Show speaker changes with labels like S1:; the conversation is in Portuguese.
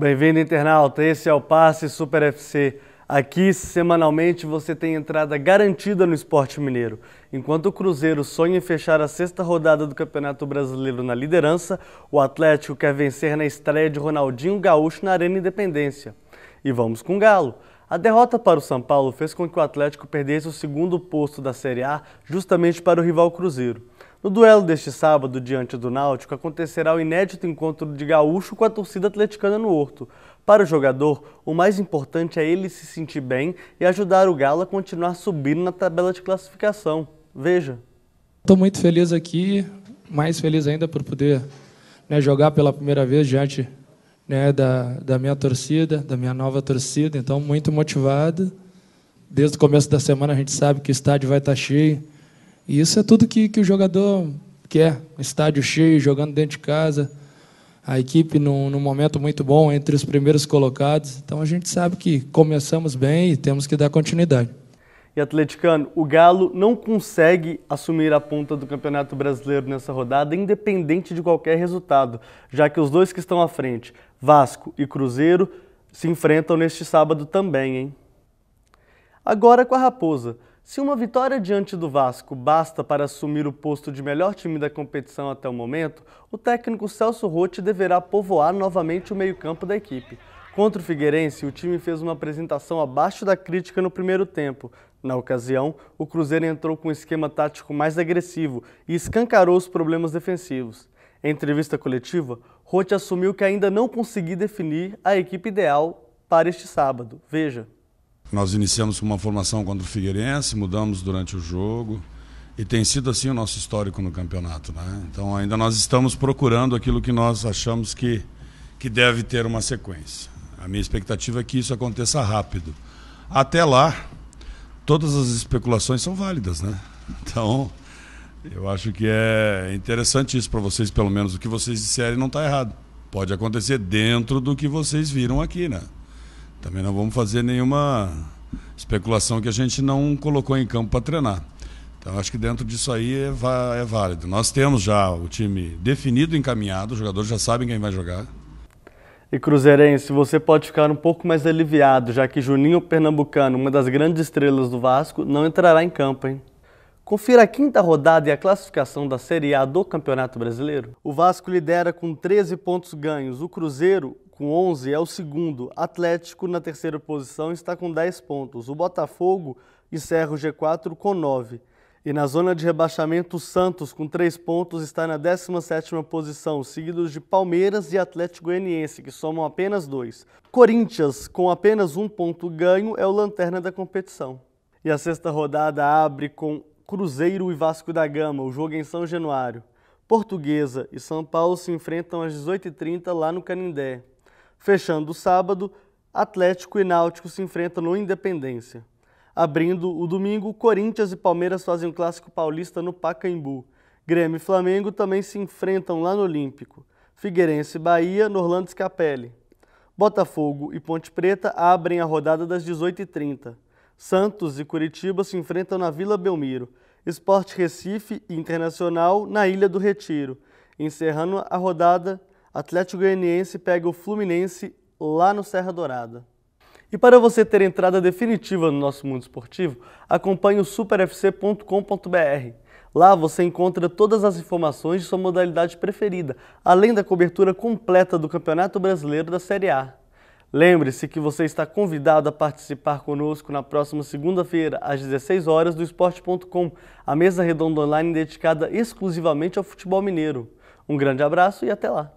S1: Bem-vindo, internauta. Esse é o Passe Super FC. Aqui, semanalmente, você tem entrada garantida no esporte mineiro. Enquanto o Cruzeiro sonha em fechar a sexta rodada do Campeonato Brasileiro na liderança, o Atlético quer vencer na estreia de Ronaldinho Gaúcho na Arena Independência. E vamos com o Galo. A derrota para o São Paulo fez com que o Atlético perdesse o segundo posto da Série A justamente para o rival Cruzeiro. No duelo deste sábado diante do Náutico acontecerá o inédito encontro de Gaúcho com a torcida atleticana no Horto. Para o jogador, o mais importante é ele se sentir bem e ajudar o Galo a continuar subindo na tabela de classificação. Veja.
S2: Estou muito feliz aqui, mais feliz ainda por poder né, jogar pela primeira vez diante né, da, da minha torcida, da minha nova torcida. Então, muito motivado. Desde o começo da semana a gente sabe que o estádio vai estar tá cheio e isso é tudo que, que o jogador quer. Um estádio cheio, jogando dentro de casa, a equipe num, num momento muito bom, entre os primeiros colocados. Então a gente sabe que começamos bem e temos que dar continuidade.
S1: E atleticano, o Galo não consegue assumir a ponta do Campeonato Brasileiro nessa rodada, independente de qualquer resultado, já que os dois que estão à frente, Vasco e Cruzeiro, se enfrentam neste sábado também, hein? Agora com a Raposa. Se uma vitória diante do Vasco basta para assumir o posto de melhor time da competição até o momento, o técnico Celso Rotti deverá povoar novamente o meio-campo da equipe. Contra o Figueirense, o time fez uma apresentação abaixo da crítica no primeiro tempo. Na ocasião, o Cruzeiro entrou com um esquema tático mais agressivo e escancarou os problemas defensivos. Em entrevista coletiva, Rotti assumiu que ainda não conseguiu definir a equipe ideal para este sábado. Veja.
S3: Nós iniciamos com uma formação contra o Figueirense, mudamos durante o jogo e tem sido assim o nosso histórico no campeonato, né? Então ainda nós estamos procurando aquilo que nós achamos que que deve ter uma sequência. A minha expectativa é que isso aconteça rápido. Até lá, todas as especulações são válidas, né? Então, eu acho que é interessante isso para vocês, pelo menos o que vocês disserem não está errado. Pode acontecer dentro do que vocês viram aqui, né? Também não vamos fazer nenhuma especulação que a gente não colocou em campo para treinar. Então acho que dentro disso aí é, é válido. Nós temos já o time definido, encaminhado, os jogadores já sabem quem vai jogar.
S1: E Cruzeirense, você pode ficar um pouco mais aliviado, já que Juninho Pernambucano, uma das grandes estrelas do Vasco, não entrará em campo, hein? Confira a quinta rodada e a classificação da Série A do Campeonato Brasileiro. O Vasco lidera com 13 pontos ganhos, o Cruzeiro com 11 é o segundo. Atlético na terceira posição está com 10 pontos. O Botafogo encerra o G4 com 9. E na zona de rebaixamento, o Santos, com 3 pontos, está na 17ª posição, seguidos de Palmeiras e Atlético Goianiense, que somam apenas 2. Corinthians, com apenas um ponto ganho, é o lanterna da competição. E a sexta rodada abre com Cruzeiro e Vasco da Gama, o jogo é em São Januário. Portuguesa e São Paulo se enfrentam às 18h30 lá no Canindé. Fechando o sábado, Atlético e Náutico se enfrentam no Independência. Abrindo o domingo, Corinthians e Palmeiras fazem o um clássico paulista no Pacaembu. Grêmio e Flamengo também se enfrentam lá no Olímpico. Figueirense e Bahia no Orlando Scapelli. Botafogo e Ponte Preta abrem a rodada das 18h30. Santos e Curitiba se enfrentam na Vila Belmiro. Esporte Recife e Internacional na Ilha do Retiro, encerrando a rodada Atlético Goianiense pega o Fluminense lá no Serra Dourada. E para você ter entrada definitiva no nosso mundo esportivo, acompanhe o superfc.com.br. Lá você encontra todas as informações de sua modalidade preferida, além da cobertura completa do Campeonato Brasileiro da Série A. Lembre-se que você está convidado a participar conosco na próxima segunda-feira, às 16 horas, do Esporte.com, a mesa redonda online dedicada exclusivamente ao futebol mineiro. Um grande abraço e até lá!